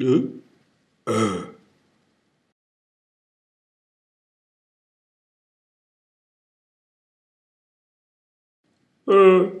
嗯，嗯，嗯。